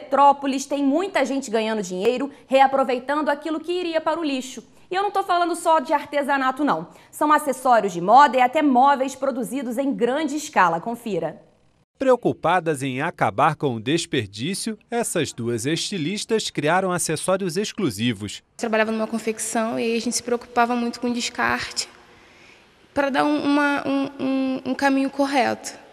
Petrópolis tem muita gente ganhando dinheiro reaproveitando aquilo que iria para o lixo. E eu não estou falando só de artesanato, não. São acessórios de moda e até móveis produzidos em grande escala. Confira. Preocupadas em acabar com o desperdício, essas duas estilistas criaram acessórios exclusivos. trabalhava numa confecção e a gente se preocupava muito com descarte para dar uma, um, um, um caminho correto.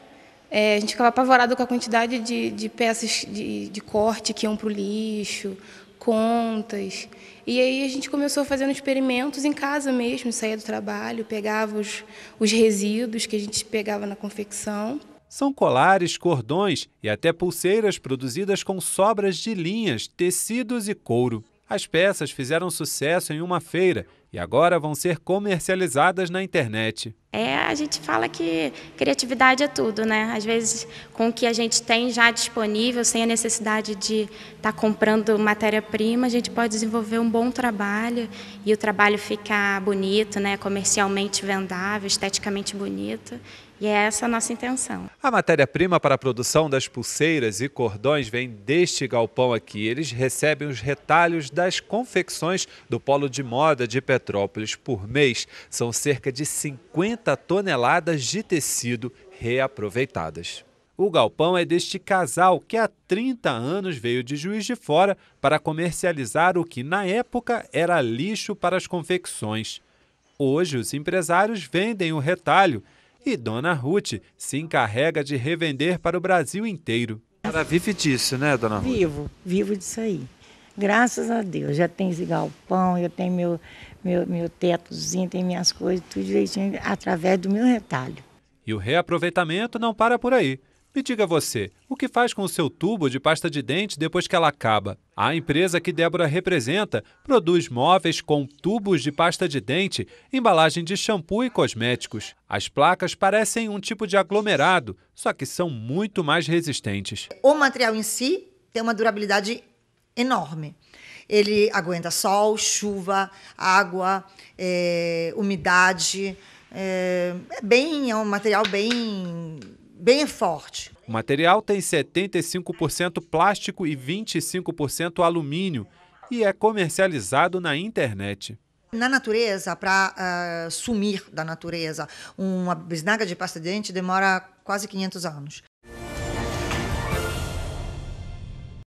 É, a gente ficava apavorado com a quantidade de, de peças de, de corte que iam para o lixo, contas. E aí a gente começou fazendo experimentos em casa mesmo, saía do trabalho, pegava os, os resíduos que a gente pegava na confecção. São colares, cordões e até pulseiras produzidas com sobras de linhas, tecidos e couro. As peças fizeram sucesso em uma feira e agora vão ser comercializadas na internet. É, a gente fala que criatividade é tudo, né? Às vezes, com o que a gente tem já disponível, sem a necessidade de estar tá comprando matéria-prima, a gente pode desenvolver um bom trabalho e o trabalho ficar bonito, né? Comercialmente vendável, esteticamente bonito. E é essa a nossa intenção. A matéria-prima para a produção das pulseiras e cordões vem deste galpão aqui. Eles recebem os retalhos das confecções do Polo de Moda de Petrópolis por mês. São cerca de 50 toneladas de tecido reaproveitadas. O galpão é deste casal que há 30 anos veio de Juiz de Fora para comercializar o que na época era lixo para as confecções. Hoje, os empresários vendem o retalho e Dona Ruth se encarrega de revender para o Brasil inteiro. Ela vive disso, né, Dona Ruth? Vivo, vivo disso aí. Graças a Deus, já tem esse galpão, eu tenho meu, meu, meu tetozinho, tem minhas coisas, tudo direitinho através do meu retalho. E o reaproveitamento não para por aí. Me diga você, o que faz com o seu tubo de pasta de dente depois que ela acaba? A empresa que Débora representa produz móveis com tubos de pasta de dente, embalagem de shampoo e cosméticos. As placas parecem um tipo de aglomerado, só que são muito mais resistentes. O material em si tem uma durabilidade enorme. Ele aguenta sol, chuva, água, é, umidade. É, é bem, é um material bem bem forte. O material tem 75% plástico e 25% alumínio e é comercializado na internet. Na natureza, para uh, ah, sumir da natureza, uma bisnaga de pasta de dente demora quase 500 anos.